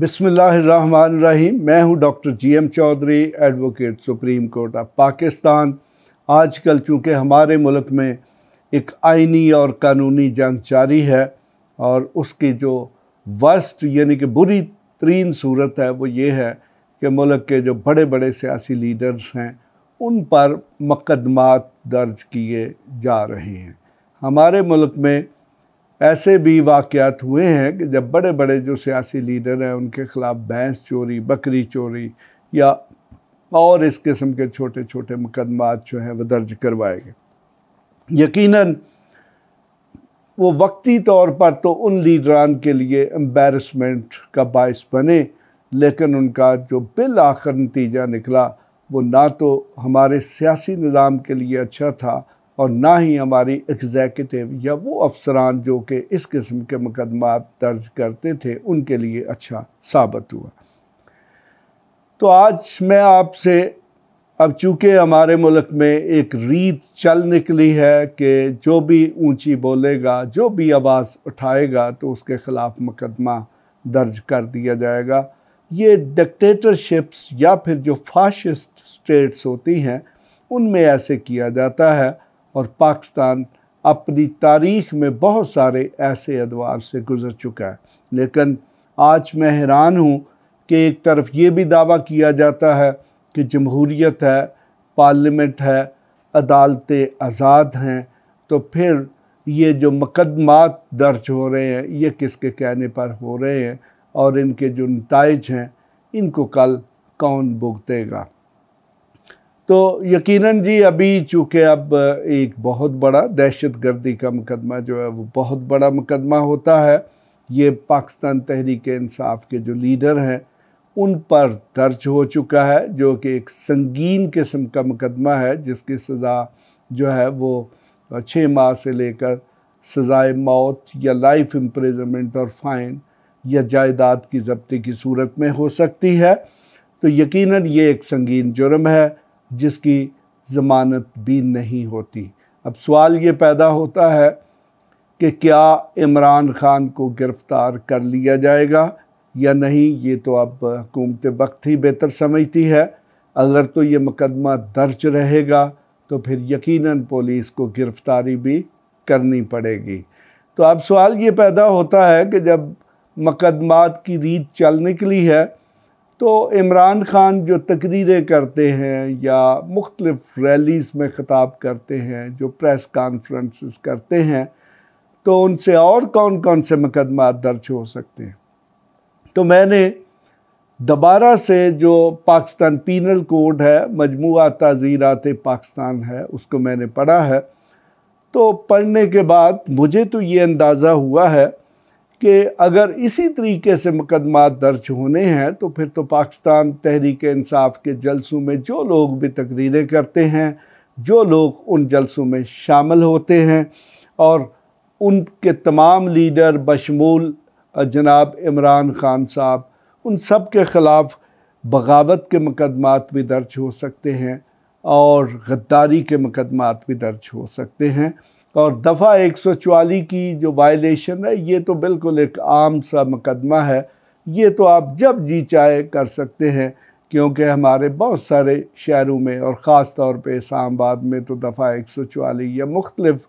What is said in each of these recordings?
बिसमीम मैं हूं doctor G M Chaudhry advocate supreme court of Pakistan आजकल चूंकि हमारे मुल्क में एक आइनी और कानूनी जंग जारी है और उसकी जो वस्त यानी कि बुरी तरीन सूरत है वो ये है कि मुल्क के जो बड़े बड़े सियासी लीडर्स हैं उन पर मकदमात दर्ज किए जा रहे हैं हमारे मुल्क में ऐसे भी वाक़ात हुए हैं कि जब बड़े बड़े जो सियासी लीडर हैं उनके ख़िलाफ़ भैंस चोरी बकरी चोरी या और इस किस्म के छोटे छोटे मुकदमात जो हैं वह दर्ज करवाए गए यकीनन वो वक्ती तौर पर तो उन लीडरान के लिए एम्बेरसमेंट का बायस बने लेकिन उनका जो बिल आखिर नतीजा निकला वो ना तो हमारे सियासी निज़ाम के लिए अच्छा था और ना ही हमारी एग्जेक्टिव या वो अफसरान जो कि इस किस्म के मुकदमात दर्ज करते थे उनके लिए अच्छा साबित हुआ तो आज मैं आपसे अब चूँकि हमारे मुल्क में एक रीत चल निकली है कि जो भी ऊंची बोलेगा जो भी आवाज़ उठाएगा तो उसके ख़िलाफ़ मुकदमा दर्ज कर दिया जाएगा ये डिक्टेटरशिप्स या फिर जो फाशिस्ट स्टेट्स होती हैं उनमें ऐसे किया जाता है और पाकिस्तान अपनी तारीख में बहुत सारे ऐसे अदवार से गुज़र चुका है लेकिन आज मैं हैरान हूँ कि एक तरफ ये भी दावा किया जाता है कि जमहूरीत है पार्लियामेंट है अदालतें आज़ाद हैं तो फिर ये जो मुकदमात दर्ज हो रहे हैं ये किसके कहने पर हो रहे हैं और इनके जो नतज हैं इनको कल कौन भुगतेगा तो यकीनन जी अभी चूँकि अब एक बहुत बड़ा दहशत गर्दी का मुकदमा जो है वो बहुत बड़ा मुकदमा होता है ये पाकिस्तान तहरीक इंसाफ के जो लीडर हैं उन पर दर्ज हो चुका है जो कि एक संगीन किस्म का मुकदमा है जिसकी सज़ा जो है वो छः माह से लेकर सज़ाए मौत या लाइफ इम्प्रेजमेंट और फाइन या जायदाद की जब्ती की सूरत में हो सकती है तो यकीनन ये एक संगीन जुर्म है जिसकी ज़मानत भी नहीं होती अब सवाल ये पैदा होता है कि क्या इमरान ख़ान को गिरफ़्तार कर लिया जाएगा या नहीं ये तो अब हुकूमत वक्त ही बेहतर समझती है अगर तो ये मुकदमा दर्ज रहेगा तो फिर यकीनन पुलिस को गिरफ़्तारी भी करनी पड़ेगी तो अब सवाल ये पैदा होता है कि जब मुकदमात की रीत चल निकली है तो इमरान ख़ान जो तकरीरें करते हैं या मुख्तलफ़ रैलीज़ में ख़ताब करते हैं जो प्रेस कॉन्फ्रेंसेस करते हैं तो उनसे और कौन कौन से मुकदमा दर्ज हो सकते हैं तो मैंने दोबारा से जो पाकिस्तान पीनल कोड है मजमू तज़ीरात पाकिस्तान है उसको मैंने पढ़ा है तो पढ़ने के बाद मुझे तो ये अंदाज़ा हुआ है कि अगर इसी तरीके से मुकदमा दर्ज होने हैं तो फिर तो पाकिस्तान तहरीक इंसाफ के जलसों में जो लोग भी तकरीरें करते हैं जो लोग उन जलसों में शामिल होते हैं और उनके तमाम लीडर बशमूल जनाब इमरान ख़ान साहब उन सब के ख़िलाफ़ बगावत के मुकदमात भी दर्ज हो सकते हैं और गद्दारी के मुकदमात भी दर्ज हो सकते हैं और दफ़ा एक सौ की जो वायलेशन है ये तो बिल्कुल एक आम सा मुकदमा है ये तो आप जब जी चाहे कर सकते हैं क्योंकि हमारे बहुत सारे शहरों में और ख़ास तौर पे इस्लामाबाद में तो दफ़ा एक सौ या मुख्तलिफ़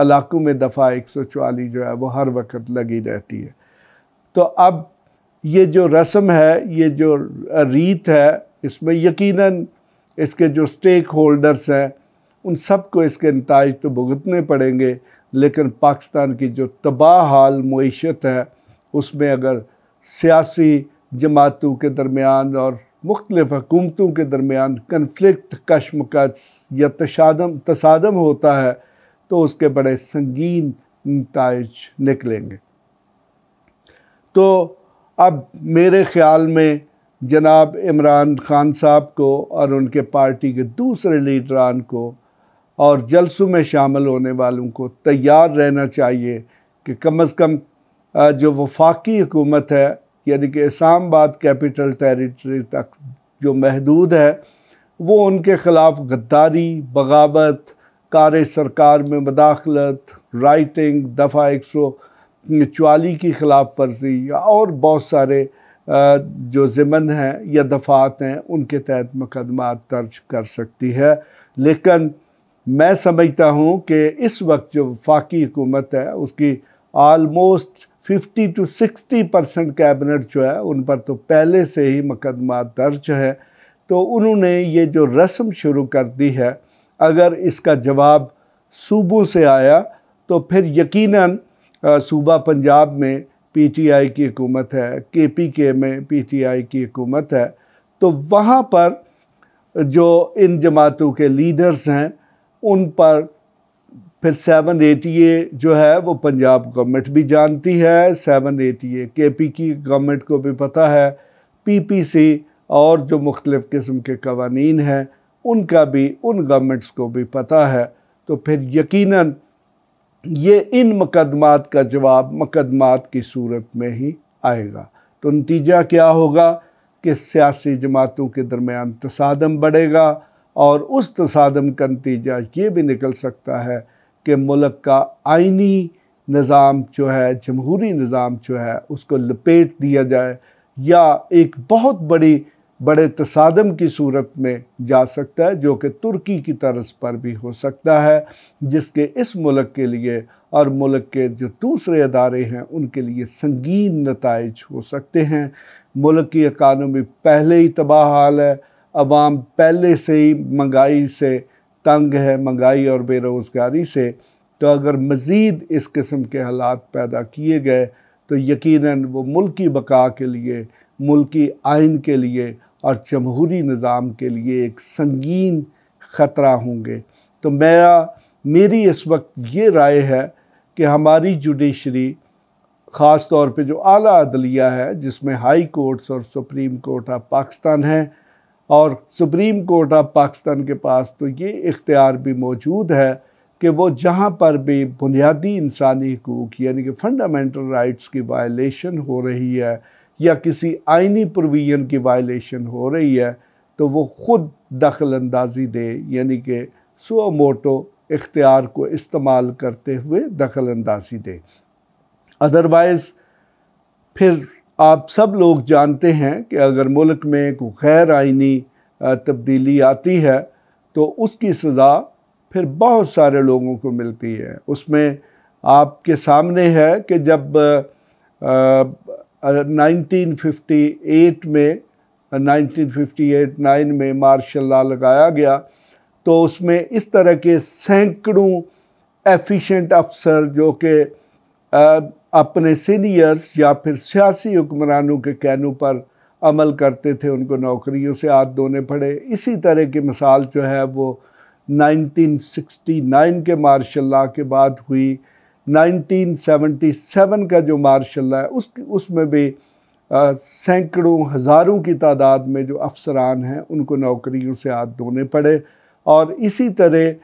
इलाक़ों में दफ़ा एक सौ जो है वो हर वक्त लगी रहती है तो अब ये जो रस्म है ये जो रीत है इसमें यकीनन इसके जो स्टेक होल्डर्स हैं उन सबको इसके नतज तो भुगतने पड़ेंगे लेकिन पाकिस्तान की जो तबाह हाल मीशत है उसमें अगर सियासी जमातों के दरमियान और मुख्तलिफ हकूमतों के दरमियान कन्फ्लिक्ट कश्मक या तशादम तसादम होता है तो उसके बड़े संगीन नतज निकलेंगे तो अब मेरे ख़्याल में जनाब इमरान खान साहब को और उनके पार्टी के दूसरे लीडरान को और जलसों में शामिल होने वालों को तैयार रहना चाहिए कि कम अज़ कम जो वफाकी हुकूमत है यानी कि इस्लामाबाद कैपिटल टेरिटरी तक जो महदूद है वो उनके ख़िलाफ़ गद्दारी बगावत कार सरकार में मदाखलत राइटिंग दफ़ा एक सौ चवाली की ख़िलाफ़ वर्जी या और बहुत सारे जो ज़मन हैं या दफ़ात हैं उनके तहत मुकदमा दर्ज कर सकती है लेकिन मैं समझता हूँ कि इस वक्त जो वफाकी हुकूमत है उसकी आलमोस्ट 50 टू 60 परसेंट कैबिनेट जो है उन पर तो पहले से ही मुकदमा दर्ज है तो उन्होंने ये जो रस्म शुरू कर दी है अगर इसका जवाब सूबों से आया तो फिर यकीनन सूबा पंजाब में पीटीआई की हुकूमत है केपीके में पीटीआई की हुकूमत है तो वहाँ पर जो इन जमातों के लीडर्स हैं उन पर फिर सेवन एटी ए जो है वो पंजाब गवर्नमेंट भी जानती है सेवन एटी ए के पी की गवर्नमेंट को भी पता है पी पी सी और जो मुख्तलिफ़ किस्म के कवानीन हैं उनका भी उन गवर्नमेंट्स को भी पता है तो फिर यकीन ये इन मुकदमात का जवाब मुकदमात की सूरत में ही आएगा तो नतीजा क्या होगा कि सियासी जमातों के दरमियान तसादम बढ़ेगा और उस तसादम का नतीजा ये भी निकल सकता है कि मुल्क का आइनी निज़ाम जो है जमहूरी निज़ाम जो है उसको लपेट दिया जाए या एक बहुत बड़ी बड़े तसादम की सूरत में जा सकता है जो कि तुर्की की तरस पर भी हो सकता है जिसके इस मुल्क के लिए और मुल्क के जो दूसरे अदारे हैं उनके लिए संगीन नतज हो सकते हैं मुल्क की इकानमी पहले ही तबाह हाल है अवाम पहले से ही महंगाई से तंग है महंगाई और बेरोज़गारी से तो अगर मज़ीद इस किस्म के हालात पैदा किए गए तो यकीनन वो मुल्क बका के लिए मुल्की आइन के लिए और जमहूरी निज़ाम के लिए एक संगीन ख़तरा होंगे तो मेरा मेरी इस वक्त ये राय है कि हमारी जुडिशरी ख़ास तौर पे जो आला अदलिया है जिसमें हाई कोर्ट्स और सुप्रीम कोर्ट ऑफ पाकिस्तान हैं और सुप्रीम कोर्ट ऑफ पाकिस्तान के पास तो ये इख्तियार भी मौजूद है कि वो जहाँ पर भी बुनियादी इंसानी हकूक यानी कि फ़ंडामेंटल राइट्स की वायलेशन हो रही है या किसी आइनी प्रोविज़न की वायलेशन हो रही है तो वो ख़ुद दखल अंदाजी दे यानी कि सो मोटो इख्तियार को इस्तेमाल करते हुए दखल अंदाजी दे अदरवाइज़ फिर आप सब लोग जानते हैं कि अगर मुल्क में कोई गैर आइनी तब्दीली आती है तो उसकी सज़ा फिर बहुत सारे लोगों को मिलती है उसमें आपके सामने है कि जब आ, 1958 में 1958-9 में मार्शल ला लगाया गया तो उसमें इस तरह के सैकड़ों एफिशिएंट अफसर जो कि अपने सीनियर्स या फिर सियासी हुक्मरानों के कहनों पर अमल करते थे उनको नौकरियों से हाथ धोने पड़े इसी तरह की मिसाल जो है वो 1969 के मार्शल के बाद हुई 1977 का जो मार्शल है उस उसमें भी सैकड़ों हज़ारों की तादाद में जो अफसरान हैं उनको नौकरियों से हाथ धोने पड़े और इसी तरह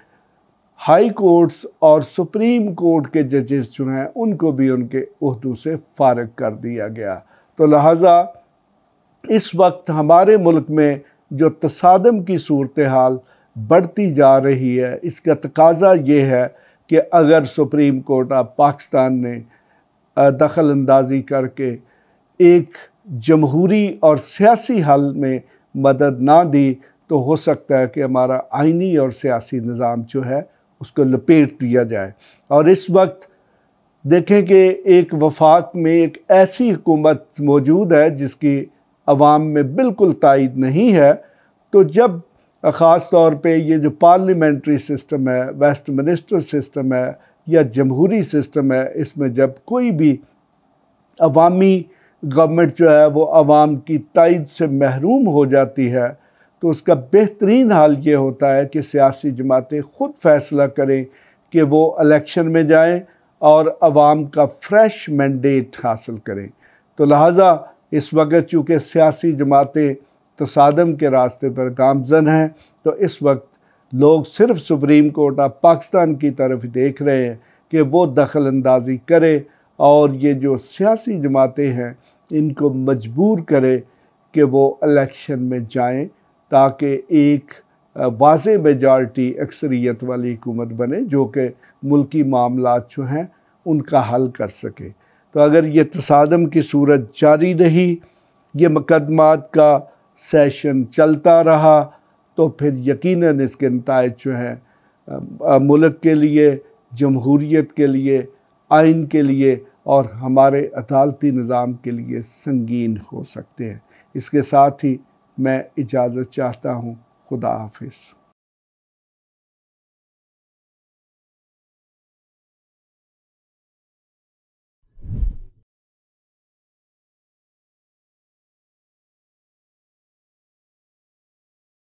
हाई कोर्ट्स और सुप्रीम कोर्ट के जजेस जो हैं उनको भी उनके उहदों से फारग कर दिया गया तो लिहाजा इस वक्त हमारे मुल्क में जो तसादम की सूरत हाल बढ़ती जा रही है इसका तकाजा ये है कि अगर सुप्रीम कोर्ट ऑफ पाकिस्तान ने दखल अंदाजी करके एक जमहूरी और सियासी हल में मदद ना दी तो हो सकता है कि हमारा आइनी और सियासी निज़ाम जो है उसको लपेट दिया जाए और इस वक्त देखें कि एक वफाक में एक ऐसी हुकूमत मौजूद है जिसकी आवाम में बिल्कुल तइद नहीं है तो जब ख़ास तौर पे ये जो पार्लियामेंट्री सिस्टम है वेस्ट मिनिस्टर सिस्टम है या जमहूरी सिस्टम है इसमें जब कोई भी अवामी गवर्नमेंट जो है वो आवाम की तइद से महरूम हो जाती है तो उसका बेहतरीन हाल ये होता है कि सियासी जमातें ख़ुद फैसला करें कि वो इलेक्शन में जाएं और आवाम का फ्रेश मैंडेट हासिल करें तो लिहाजा इस वक्त चूँकि सियासी जमातें तसादम के रास्ते पर गामजन हैं तो इस वक्त लोग सिर्फ सुप्रीम कोर्ट ऑफ पाकिस्तान की तरफ देख रहे हैं कि वो दखल अंदाजी करे और ये जो सियासी जमातें हैं इनको मजबूर करे कि वो इलेक्शन में जाएँ ताकि एक वाज मेजार्टी अक्सरीत वाली हुकूमत बने जो कि मुल्की मामला जो हैं उनका हल कर सके तो अगर ये तसादम की सूरत जारी रही ये मुकदमात का सेशन चलता रहा तो फिर यकीनन इसके नतज जो हैं मुल्क के लिए जमहूरीत के लिए आइन के लिए और हमारे अदालती निज़ाम के लिए संगीन हो सकते हैं इसके साथ ही मैं इजाज़त चाहता हूँ खुदा हाफिज़